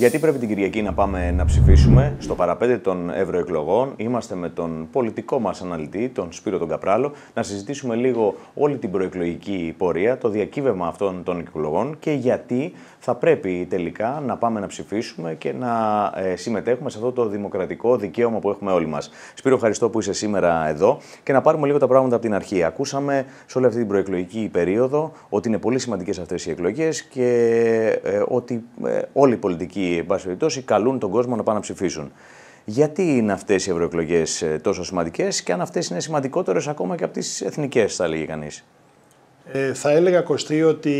Γιατί πρέπει την Κυριακή να πάμε να ψηφίσουμε στο παραπέντε των ευρωεκλογών. Είμαστε με τον πολιτικό μας αναλυτή, τον Σπύρο τον Καπράλο, να συζητήσουμε λίγο όλη την προεκλογική πορεία, το διακύβευμα αυτών των εκλογών και γιατί θα πρέπει τελικά να πάμε να ψηφίσουμε και να ε, συμμετέχουμε σε αυτό το δημοκρατικό δικαίωμα που έχουμε όλοι μας. Σπύρο, ευχαριστώ που είσαι σήμερα εδώ και να πάρουμε λίγο τα πράγματα από την αρχή. Ακούσαμε σε όλη αυτή την προεκλογική περίοδο ότι είναι πολύ σημαντικές αυτές οι εκλογές και ε, ότι ε, όλοι οι πολιτικοί, εν πάση περιπτώσει, καλούν τον κόσμο να πάνε να ψηφίσουν. Γιατί είναι αυτές οι ευρωεκλογές τόσο σημαντικές και αν αυτές είναι σημαντικότερες ακόμα και από τις εθνικές, θα λέγει κανείς. Ε, θα έλεγα, Κωστή, ότι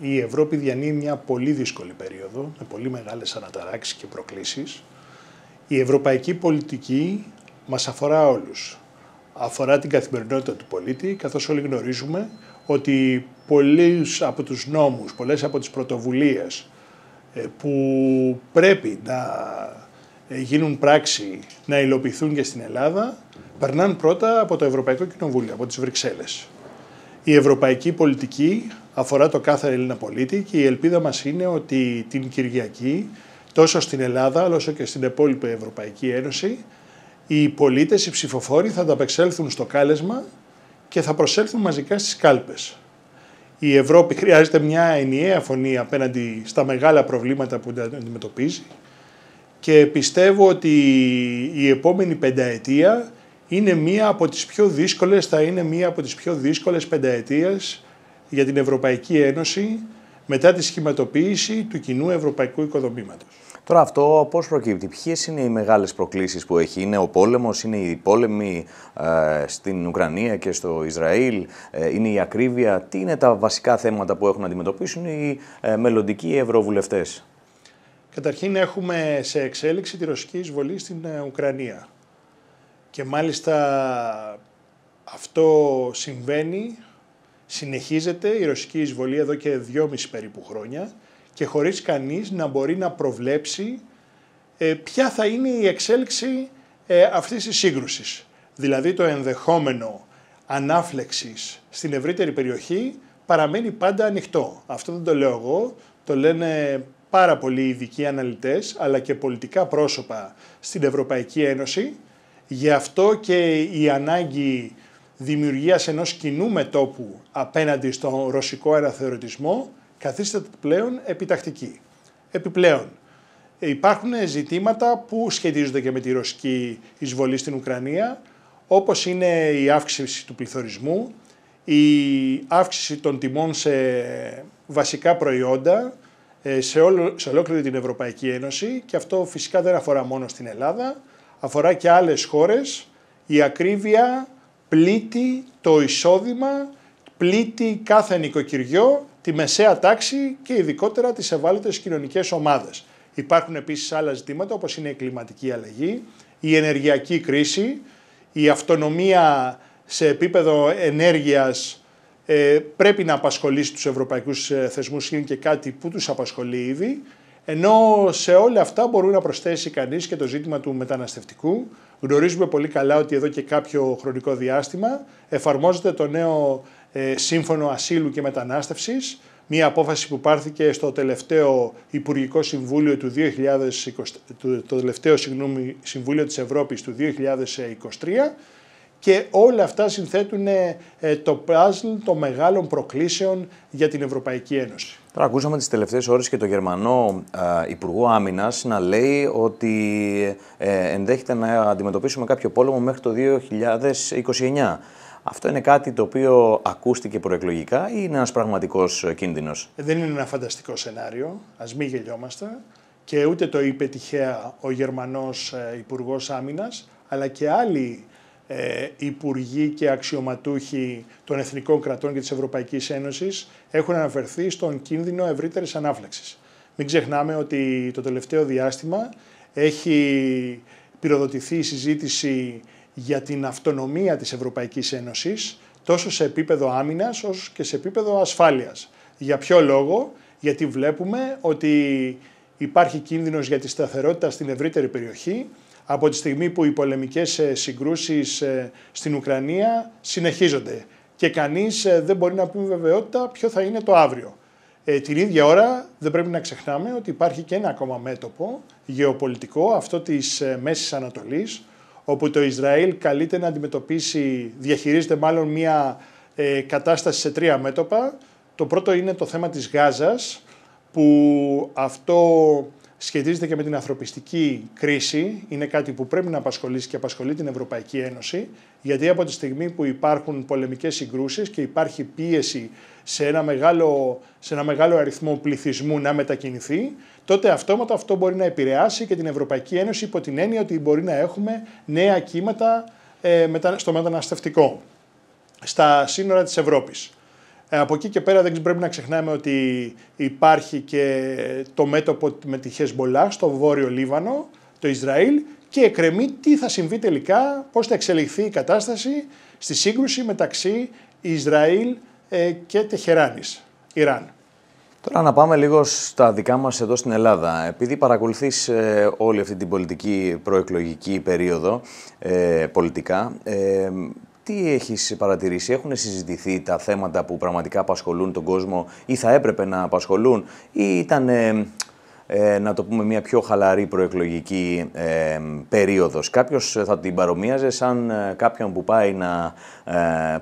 η Ευρώπη διανύει μια πολύ δύσκολη περίοδο, με πολύ μεγάλες αναταράξεις και προκλήσεις. Η ευρωπαϊκή πολιτική μας αφορά όλους. Αφορά την καθημερινότητα του πολίτη, καθώς όλοι γνωρίζουμε ότι πολλοί από τους νόμους, πολλές από τις πρωτοβουλίες ε, που πρέπει να ε, γίνουν πράξη, να υλοποιηθούν και στην Ελλάδα, περνάνε πρώτα από το Ευρωπαϊκό Κοινοβούλιο, από τις Βρυξέλλες. Η ευρωπαϊκή πολιτική αφορά το κάθε Έλληνα πολίτη και η ελπίδα μας είναι ότι την Κυριακή, τόσο στην Ελλάδα όσο και στην υπόλοιπη Ευρωπαϊκή Ένωση, οι πολίτες, οι ψηφοφόροι θα ανταπεξέλθουν στο κάλεσμα και θα προσέλθουν μαζικά στις κάλπες. Η Ευρώπη χρειάζεται μια ενιαία φωνή απέναντι στα μεγάλα προβλήματα που αντιμετωπίζει και πιστεύω ότι η επόμενη πενταετία είναι μία από τις πιο δύσκολες, θα είναι μία από τις πιο δύσκολες πενταετίες για την Ευρωπαϊκή Ένωση μετά τη σχηματοποίηση του κοινού ευρωπαϊκού οικοδομήματος. Τώρα αυτό πώς προκύπτει, ποιες είναι οι μεγάλες προκλήσεις που έχει, είναι ο πόλεμος, είναι οι πόλεμοι ε, στην Ουκρανία και στο Ισραήλ, ε, είναι η ακρίβεια, τι είναι τα βασικά θέματα που έχουν να αντιμετωπίσουν οι ε, μελλοντικοί ευρωβουλευτές. Καταρχήν έχουμε σε εξέλιξη τη ρωσική εισβολή στην Ουκρανία. Και μάλιστα αυτό συμβαίνει, συνεχίζεται η ρωσική εισβολή εδώ και δυόμιση περίπου χρόνια και χωρίς κανείς να μπορεί να προβλέψει ε, ποια θα είναι η εξέλιξη ε, αυτής της σύγκρουσης. Δηλαδή το ενδεχόμενο ανάφλεξης στην ευρύτερη περιοχή παραμένει πάντα ανοιχτό. Αυτό δεν το λέω εγώ, το λένε πάρα πολλοί ειδικοί αναλυτές αλλά και πολιτικά πρόσωπα στην Ευρωπαϊκή Ένωση Γι' αυτό και η ανάγκη δημιουργίας ενός κοινού μετόπου απέναντι στον ρωσικό αεραθεωρητισμό καθίσταται πλέον επιτακτική. Επιπλέον, υπάρχουν ζητήματα που σχετίζονται και με τη ρωσική εισβολή στην Ουκρανία, όπως είναι η αύξηση του πληθωρισμού, η αύξηση των τιμών σε βασικά προϊόντα, ε, σε, όλο, σε ολόκληρη την Ευρωπαϊκή Ένωση και αυτό φυσικά δεν αφορά μόνο στην Ελλάδα, αφορά και άλλες χώρες, η ακρίβεια πλήττει το εισόδημα, πλήττει κάθε νοικοκυριό, τη μεσαία τάξη και ειδικότερα τις ευάλωτες κοινωνικές ομάδες. Υπάρχουν επίσης άλλα ζητήματα όπως είναι η κλιματική αλλαγή, η ενεργειακή κρίση, η αυτονομία σε επίπεδο ενέργειας ε, πρέπει να απασχολήσει τους ευρωπαϊκούς ε, θεσμούς, είναι και κάτι που τους απασχολεί ήδη, ενώ σε όλα αυτά μπορούν να προσθέσει κανείς και το ζήτημα του μεταναστευτικού. Γνωρίζουμε πολύ καλά ότι εδώ και κάποιο χρονικό διάστημα εφαρμόζεται το νέο ε, σύμφωνο ασύλου και μετανάστευσης, μια απόφαση που πάρθηκε στο τελευταίο Υπουργικό Συμβούλιο του 2020, το τελευταίο Συμβούλιο της Ευρώπης του 2023 και όλα αυτά συνθέτουν ε, το παζλ των μεγάλων προκλήσεων για την Ευρωπαϊκή Ένωση. Τώρα ακούσαμε τις τελευταίες ώρες και το Γερμανό ε, Υπουργό Άμυνας να λέει ότι ε, ενδέχεται να αντιμετωπίσουμε κάποιο πόλεμο μέχρι το 2029. Αυτό είναι κάτι το οποίο ακούστηκε προεκλογικά ή είναι ένας πραγματικός κίνδυνος. Ε, δεν είναι ένα φανταστικό σενάριο, ας μην γελιόμαστε. Και ούτε το είπε τυχαία ο Γερμανός Υπουργός Άμυνας, αλλά και άλλοι ε, υπουργοί και αξιωματούχοι των εθνικών κρατών και της Ευρωπαϊκής Ένωσης έχουν αναφερθεί στον κίνδυνο ευρύτερης ανάφλεξης. Μην ξεχνάμε ότι το τελευταίο διάστημα έχει πυροδοτηθεί η συζήτηση για την αυτονομία της Ευρωπαϊκής Ένωσης τόσο σε επίπεδο άμυνας όσο και σε επίπεδο ασφάλειας. Για ποιο λόγο, γιατί βλέπουμε ότι υπάρχει κίνδυνος για τη σταθερότητα στην ευρύτερη περιοχή, από τη στιγμή που οι πολεμικές ε, συγκρούσεις ε, στην Ουκρανία συνεχίζονται και κανείς ε, δεν μπορεί να πει με βεβαιότητα ποιο θα είναι το αύριο. Ε, την ίδια ώρα δεν πρέπει να ξεχνάμε ότι υπάρχει και ένα ακόμα μέτωπο γεωπολιτικό, αυτό της Μέσης Ανατολής, όπου το Ισραήλ καλείται να αντιμετωπίσει, διαχειρίζεται μάλλον μια κατάσταση σε τρία μέτωπα. Το πρώτο είναι το θέμα της Γάζας, που αυτό σχετίζεται και με την ανθρωπιστική κρίση. Είναι κάτι που πρέπει να απασχολήσει και απασχολεί την Ευρωπαϊκή Ένωση, γιατί από τη στιγμή που υπάρχουν πολεμικές συγκρούσεις και υπάρχει πίεση σε ένα μεγάλο, σε ένα μεγάλο αριθμό πληθυσμού να μετακινηθεί, τότε αυτόματα αυτό μπορεί να επηρεάσει και την Ευρωπαϊκή Ένωση υπό την έννοια ότι μπορεί να έχουμε νέα κύματα ε, στο μεταναστευτικό, στα σύνορα της Ευρώπης. Ε, από εκεί και πέρα δεν πρέπει να ξεχνάμε ότι υπάρχει και το μέτωπο με τη Χεσμολά στο βόρειο Λίβανο, το Ισραήλ, και εκρεμεί τι θα συμβεί τελικά, πώς θα εξελιχθεί η κατάσταση στη σύγκρουση μεταξύ Ισραήλ ε, και Τεχεράνης, Ιράν. Τώρα να πάμε λίγο στα δικά μας εδώ στην Ελλάδα. Επειδή παρακολουθείς ε, όλη αυτή την πολιτική προεκλογική περίοδο πολιτικά, τι έχεις παρατηρήσει, έχουν συζητηθεί τα θέματα που πραγματικά απασχολούν τον κόσμο ή θα έπρεπε να απασχολούν, ή ήταν, ε, ε, να το πούμε, μια πιο χαλαρή προεκλογική ε, περίοδος. Κάποιος θα την παρομοίαζε σαν ε, κάποιον που πάει να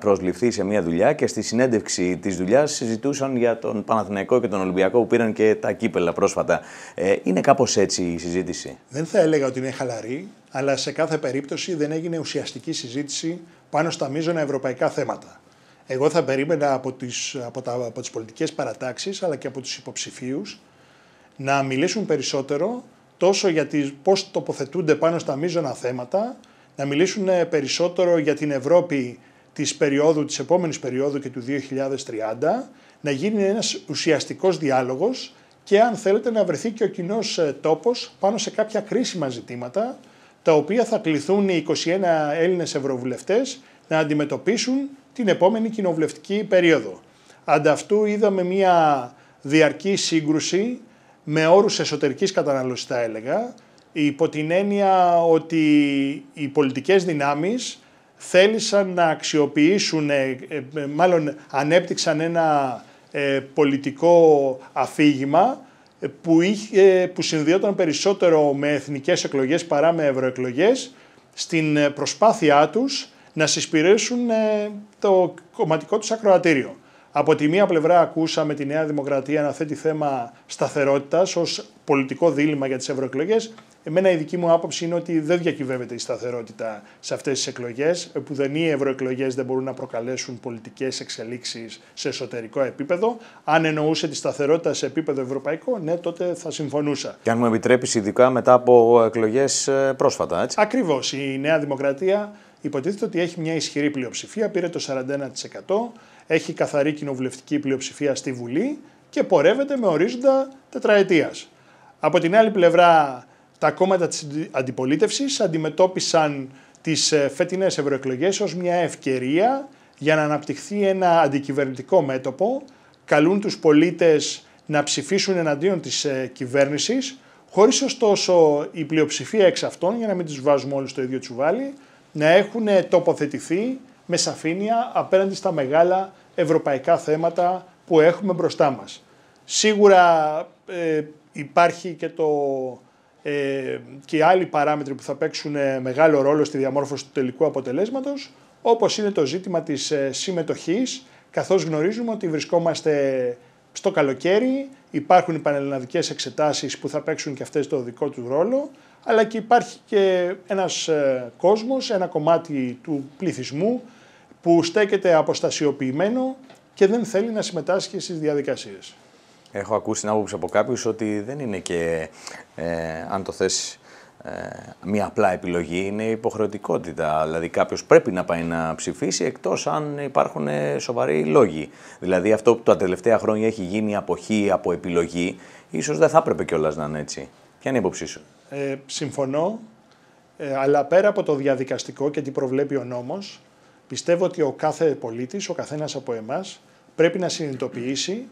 προσληφθεί σε μια δουλειά και στη συνέντευξη της δουλειάς συζητούσαν για τον Παναθηναϊκό και τον Ολυμπιακό που πήραν και τα κύπελα πρόσφατα. Είναι κάπως έτσι η συζήτηση. Δεν θα έλεγα ότι είναι χαλαρή, αλλά σε κάθε περίπτωση δεν έγινε ουσιαστική συζήτηση πάνω στα μείζωνα ευρωπαϊκά θέματα. Εγώ θα περίμενα από τις, από τα, τις πολιτικές παρατάξεις αλλά και από τους υποψηφίους να μιλήσουν περισσότερο τόσο για τις, πώς τοποθετούνται πάνω στα μείζωνα θέματα, να μιλήσουν ε, περισσότερο για την Ευρώπη της, περίοδου, της επόμενης περίοδου και του 2030, να γίνει ένας ουσιαστικός διάλογος και αν θέλετε να βρεθεί και ο κοινός ε, τόπος πάνω σε κάποια κρίσιμα ζητήματα τα οποία θα κληθούν οι 21 Έλληνες ευρωβουλευτές να αντιμετωπίσουν την επόμενη κοινοβουλευτική περίοδο. Ανταυτού είδαμε μια διαρκή σύγκρουση με όρους εσωτερικής κατανάλωσης θα έλεγα, υπό την έννοια ότι οι πολιτικές δυνάμεις θέλησαν να αξιοποιήσουν, ε, ε, μάλλον ανέπτυξαν ένα ε, πολιτικό αφήγημα ε, που, είχε, ε, που συνδυόταν περισσότερο με εθνικές εκλογές παρά με ευρωεκλογές στην ε, προσπάθειά τους να συσπηρέσουν το κομματικό τους ακροατήριο. Από τη μία πλευρά ακούσαμε τη Νέα Δημοκρατία να θέτει θέμα σταθερότητας ως πολιτικό δίλημα για τις ευρωεκλογές Εμένα η δική μου άποψη είναι ότι δεν διακυβεύεται η σταθερότητα σε αυτές τις εκλογές, που δεν οι ευρωεκλογές δεν μπορούν να προκαλέσουν πολιτικές εξελίξεις σε εσωτερικό επίπεδο. Αν εννοούσε τη σταθερότητα σε επίπεδο ευρωπαϊκό, ναι, τότε θα συμφωνούσα. Και αν μου επιτρέπεις ειδικά μετά από εκλογές ε, πρόσφατα, έτσι. Ακριβώς. Η Νέα Δημοκρατία υποτίθεται ότι έχει μια ισχυρή πλειοψηφία, πήρε το 41%, έχει καθαρή κοινοβουλευτική πλειοψηφία στη Βουλή και πορεύεται με ορίζοντα τετραετίας. Από την άλλη πλευρά τα κόμματα της αντιπολίτευσης αντιμετώπισαν τις ε, φετινές ευρωεκλογές ως μια ευκαιρία για να αναπτυχθεί ένα αντικυβερνητικό μέτωπο, καλούν τους πολίτες να ψηφίσουν εναντίον της ε, κυβέρνησης, χωρίς ωστόσο η πλειοψηφία εξ αυτών, για να μην τους βάζουμε όλους στο ίδιο τσουβάλι, να έχουν τοποθετηθεί με σαφήνεια απέναντι στα μεγάλα ευρωπαϊκά θέματα που έχουμε μπροστά μας. Σίγουρα ε, υπάρχει και το ε, και οι άλλοι παράμετροι που θα παίξουν ε, μεγάλο ρόλο στη διαμόρφωση του τελικού αποτελέσματος, όπως είναι το ζήτημα της ε, συμμετοχής, καθώς γνωρίζουμε ότι βρισκόμαστε στο καλοκαίρι, υπάρχουν οι πανελλαδικές εξετάσεις που θα παίξουν και αυτές το δικό του ρόλο, αλλά και υπάρχει και ένας κόσμος, ένα κομμάτι του πληθυσμού που στέκεται αποστασιοποιημένο και δεν θέλει να συμμετάσχει στις διαδικασίες. Έχω ακούσει την άποψη από κάποιους ότι δεν είναι και, ε, αν το θες, ε, μία απλά επιλογή, είναι υποχρεωτικότητα. Δηλαδή κάποιος πρέπει να πάει να ψηφίσει εκτός αν υπάρχουν ε, σοβαροί λόγοι. Δηλαδή αυτό που τα τελευταία χρόνια έχει γίνει αποχή από επιλογή, ίσως δεν θα έπρεπε κιόλας να είναι έτσι. Ποια είναι η άποψή σου. Ε, συμφωνώ, αλλά πέρα από το διαδικαστικό και τι προβλέπει ο νόμος, πιστεύω ότι ο κάθε πολίτης, ο καθένας από εμάς, πρέπει να συνειδητοποιήσει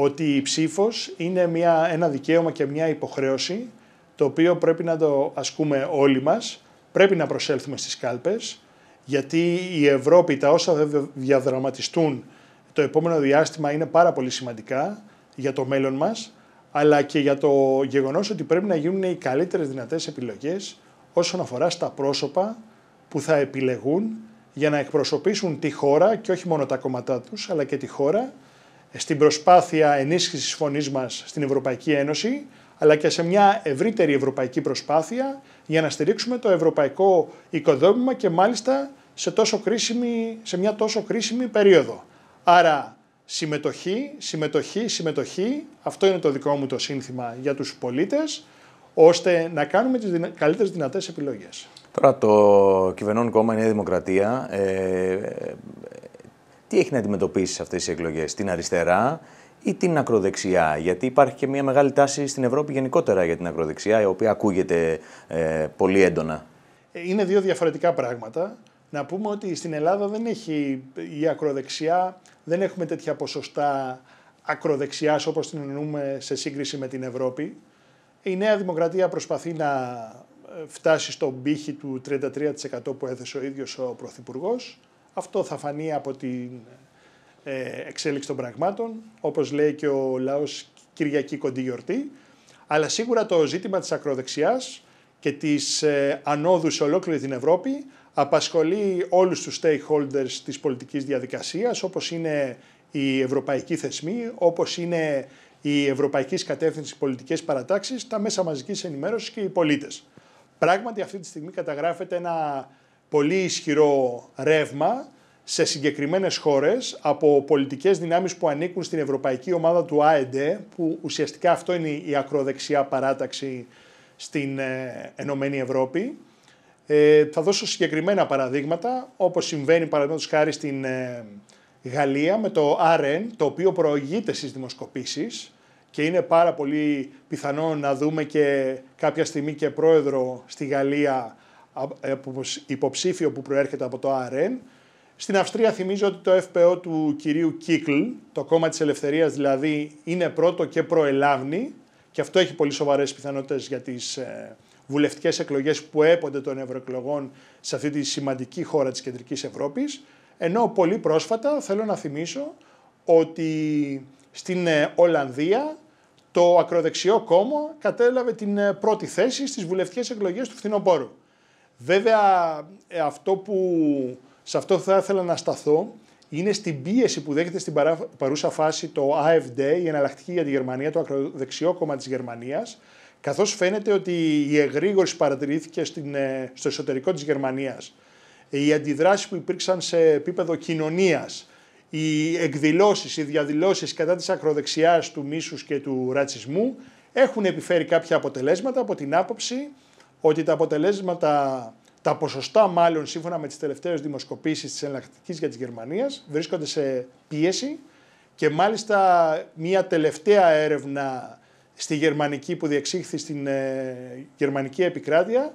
ότι η ψήφος είναι μια, ένα δικαίωμα και μια υποχρέωση το οποίο πρέπει να το ασκούμε όλοι μας, πρέπει να προσέλθουμε στις κάλπες, γιατί η Ευρώπη, τα όσα θα διαδραματιστούν το επόμενο διάστημα είναι πάρα πολύ σημαντικά για το μέλλον μας, αλλά και για το γεγονός ότι πρέπει να γίνουν οι καλύτερες δυνατές επιλογές όσον αφορά στα πρόσωπα που θα επιλεγούν για να εκπροσωπήσουν τη χώρα και όχι μόνο τα κόμματά τους, αλλά και τη χώρα στην προσπάθεια ενίσχυσης φωνής μας στην Ευρωπαϊκή Ένωση, αλλά και σε μια ευρύτερη ευρωπαϊκή προσπάθεια για να στηρίξουμε το ευρωπαϊκό οικοδόμημα και μάλιστα σε, τόσο κρίσιμη, σε μια τόσο κρίσιμη περίοδο. Άρα συμμετοχή, συμμετοχή, συμμετοχή, αυτό είναι το δικό μου το σύνθημα για τους πολίτες, ώστε να κάνουμε τις καλύτερε καλύτερες δυνατές επιλογές. Τώρα το κυβερνών κόμμα Δημοκρατία ε, τι έχει να αντιμετωπίσεις σε αυτές τις εκλογές, την αριστερά ή την ακροδεξιά, γιατί υπάρχει και μια μεγάλη τάση στην Ευρώπη γενικότερα για την ακροδεξιά, η οποία ακούγεται ε, πολύ έντονα. Ε, είναι δύο διαφορετικά πράγματα. Να πούμε ότι στην Ελλάδα δεν έχει η ακροδεξιά, δεν έχουμε τέτοια ποσοστά ακροδεξιάς όπως την εννοούμε σε σύγκριση με την Ευρώπη. Η Νέα Δημοκρατία προσπαθεί να ε, φτάσει στον πύχη του 33% που έθεσε ο ίδιος ο Πρωθυπουργός. Αυτό θα φανεί από την ε, εξέλιξη των πραγμάτων, όπως λέει και ο λαός Κυριακή Κοντή Γιορτή. Αλλά σίγουρα το ζήτημα της ακροδεξιάς και της ε, ανόδου σε ολόκληρη την Ευρώπη απασχολεί όλους τους stakeholders της πολιτικής διαδικασίας, όπως είναι οι ευρωπαϊκοί θεσμοί, όπως είναι η Ευρωπαϊκή Κατεύθυνση Πολιτικές Παρατάξεις, τα μέσα μαζικής ενημέρωσης και οι πολίτες. Πράγματι, αυτή τη στιγμή καταγράφεται ένα πολύ ισχυρό ρεύμα σε συγκεκριμένες χώρες από πολιτικές δυνάμεις που ανήκουν στην ευρωπαϊκή ομάδα του ΑΕΝΤΕ, που ουσιαστικά αυτό είναι η ακροδεξιά παράταξη στην ε, Ενωμένη Ευρώπη. Ε, θα δώσω συγκεκριμένα παραδείγματα, όπως συμβαίνει παραδείγματος χάρη στην ε, Γαλλία με το RN, το οποίο προηγείται στις δημοσκοπήσεις και είναι πάρα πολύ πιθανό να δούμε και κάποια στιγμή και πρόεδρο στη Γαλλία ε, υποψήφιο που προέρχεται από το ΑΡΕΝ. Στην Αυστρία θυμίζω ότι το FPO του κυρίου Κίκλ, το κόμμα της ελευθερίας δηλαδή, είναι πρώτο και προελάβνη και αυτό έχει πολύ σοβαρές πιθανότητες για τις ε, βουλευτικές εκλογές που έπονται των ευρωεκλογών σε αυτή τη σημαντική χώρα της Κεντρικής Ευρώπης. Ενώ πολύ πρόσφατα θέλω να θυμίσω ότι στην ε, Ολλανδία το ακροδεξιό κόμμα κατέλαβε την πρώτη θέση στις βουλευτικές εκλογές του φθινοπόρου. Βέβαια, ε, αυτό που, σε αυτό θα ήθελα να σταθώ είναι στην πίεση που δέχεται στην παρούσα φάση το AFD, η εναλλακτική για τη Γερμανία, το ακροδεξιό κόμμα της Γερμανίας, καθώς φαίνεται ότι η εγρήγορση παρατηρήθηκε στην, ε, στο εσωτερικό της Γερμανίας. Οι αντιδράσεις που υπήρξαν σε επίπεδο κοινωνίας, οι εκδηλώσεις, οι διαδηλώσεις κατά της ακροδεξιάς του μίσους και του ρατσισμού έχουν επιφέρει κάποια αποτελέσματα από την άποψη ότι τα αποτελέσματα, τα ποσοστά μάλλον σύμφωνα με τις τελευταίες δημοσκοπήσεις της εναλλακτικής για τη Γερμανίας βρίσκονται σε πίεση και μάλιστα μια τελευταία έρευνα στη γερμανική που διεξήχθη στην ε, γερμανική επικράτεια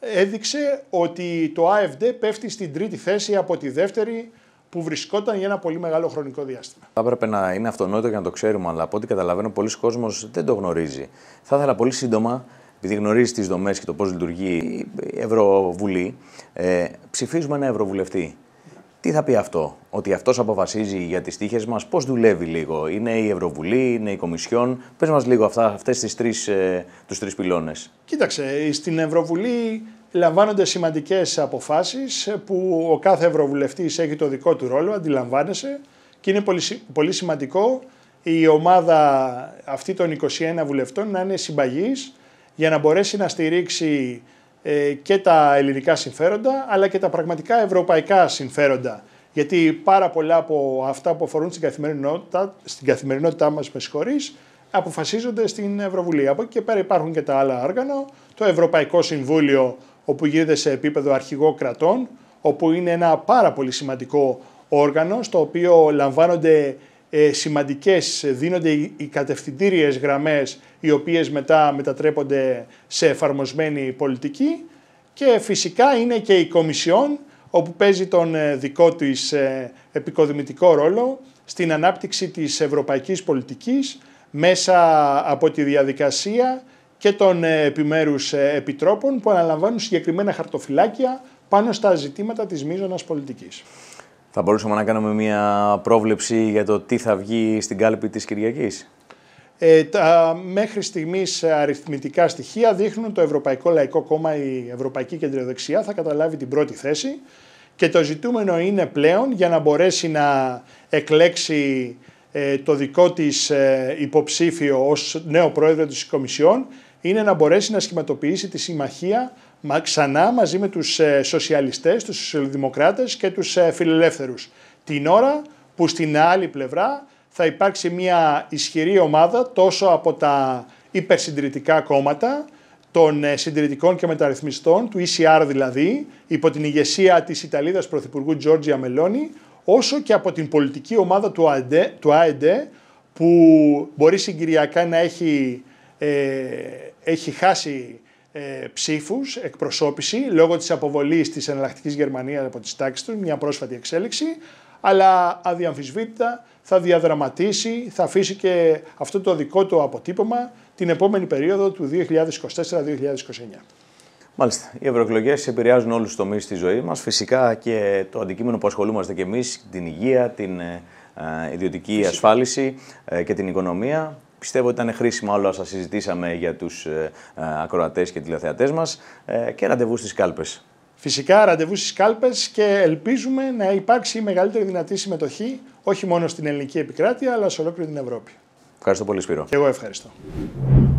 έδειξε ότι το AFD πέφτει στην τρίτη θέση από τη δεύτερη που βρισκόταν για ένα πολύ μεγάλο χρονικό διάστημα. Θα έπρεπε να είναι αυτονόητο για να το ξέρουμε, αλλά από ό,τι καταλαβαίνω, πολλοί κόσμος δεν το γνωρίζει. Θα ήθελα πολύ σύντομα επειδή γνωρίζεις τις δομές και το πώς λειτουργεί η Ευρωβουλή, ε, ψηφίζουμε ένα Ευρωβουλευτή. Τι θα πει αυτό, ότι αυτός αποφασίζει για τις τύχες μας, πώς δουλεύει λίγο. Είναι η Ευρωβουλή, είναι η Κομισιόν. Πες μας λίγο αυτά, αυτές τις τρεις, ε, τους πυλώνες. Κοίταξε, ε, στην Ευρωβουλή λαμβάνονται σημαντικές αποφάσεις ε, που ο κάθε Ευρωβουλευτής έχει το δικό του ρόλο, αντιλαμβάνεσαι. Και είναι πολύ, πολύ σημαντικό η ομάδα αυτή των 21 βουλευτών να είναι συμπαγής για να μπορέσει να στηρίξει ε, και τα ελληνικά συμφέροντα αλλά και τα πραγματικά ευρωπαϊκά συμφέροντα. Γιατί πάρα πολλά από αυτά που αφορούν στην καθημερινότητα, στην καθημερινότητά μας με συγχωρείς, αποφασίζονται στην Ευρωβουλή. Από εκεί και πέρα υπάρχουν και τα άλλα άργανα. το Ευρωπαϊκό Συμβούλιο όπου γίνεται σε επίπεδο αρχηγό κρατών, όπου είναι ένα πάρα πολύ σημαντικό όργανο στο οποίο λαμβάνονται ε, σημαντικές, ε, δίνονται οι κατευθυντήριες γραμμές οι οποίες μετά μετατρέπονται σε εφαρμοσμένη πολιτική και φυσικά είναι και η Κομισιόν όπου παίζει τον ε, δικό της ε, επικοδημητικό ρόλο στην ανάπτυξη της ευρωπαϊκής πολιτικής μέσα από τη διαδικασία και των επιμέρους επιτρόπων που αναλαμβάνουν συγκεκριμένα χαρτοφυλάκια πάνω στα ζητήματα της μείζωνας πολιτικής. Θα μπορούσαμε να κάνουμε μια πρόβλεψη για το τι θα βγει στην κάλπη της Κυριακής. Ε, τα μέχρι στιγμής αριθμητικά στοιχεία δείχνουν το Ευρωπαϊκό Λαϊκό Κόμμα, η Ευρωπαϊκή Κεντροδεξιά θα καταλάβει την πρώτη θέση και το ζητούμενο είναι πλέον για να μπορέσει να εκλέξει ε, το δικό της ε, υποψήφιο ως νέο πρόεδρο της Κομισιόν είναι να μπορέσει να σχηματοποιήσει τη συμμαχία ξανά μαζί με τους ε, σοσιαλιστές, τους σοσιαλδημοκράτες και τους ε, φιλελεύθερους. Την ώρα που στην άλλη πλευρά θα υπάρξει μια ισχυρή ομάδα τόσο από τα υπερσυντηρητικά κόμματα, των ε, συντηρητικών και μεταρρυθμιστών, του ECR δηλαδή, υπό την ηγεσία της Ιταλίδας Πρωθυπουργού Τζόρτζια Μελώνη, όσο και από την πολιτική ομάδα του ΑΕΝΤΕ, του που μπορεί συγκυριακά να έχει, έχει χάσει ε, ψήφους, εκπροσώπηση, λόγω της αποβολής της εναλλακτικής Γερμανίας από τις τάξεις τους, μια πρόσφατη εξέλιξη, αλλά αδιαμφισβήτητα θα διαδραματίσει, θα αφήσει και αυτό το δικό του αποτύπωμα την επόμενη περίοδο του 2024-2029. Μάλιστα. Οι ευρωεκλογές επηρεάζουν όλους τους τομείς τη ζωή μας. Φυσικά και το αντικείμενο που ασχολούμαστε κι εμείς, την υγεία, την ε, ε, ιδιωτική ασφάλιση ε, και την οικονομία. Πιστεύω ότι ήταν χρήσιμα όλα όσα συζητήσαμε για τους ε, ε, ακροατές και τηλεθεατές μας. Ε, και ραντεβού στις κάλπες. Φυσικά ραντεβού στις κάλπες και ελπίζουμε να υπάρξει η μεγαλύτερη δυνατή συμμετοχή όχι μόνο στην ελληνική επικράτεια αλλά σε ολόκληρη την Ευρώπη. Ευχαριστώ πολύ, Σπύρο. Και εγώ ευχαριστώ.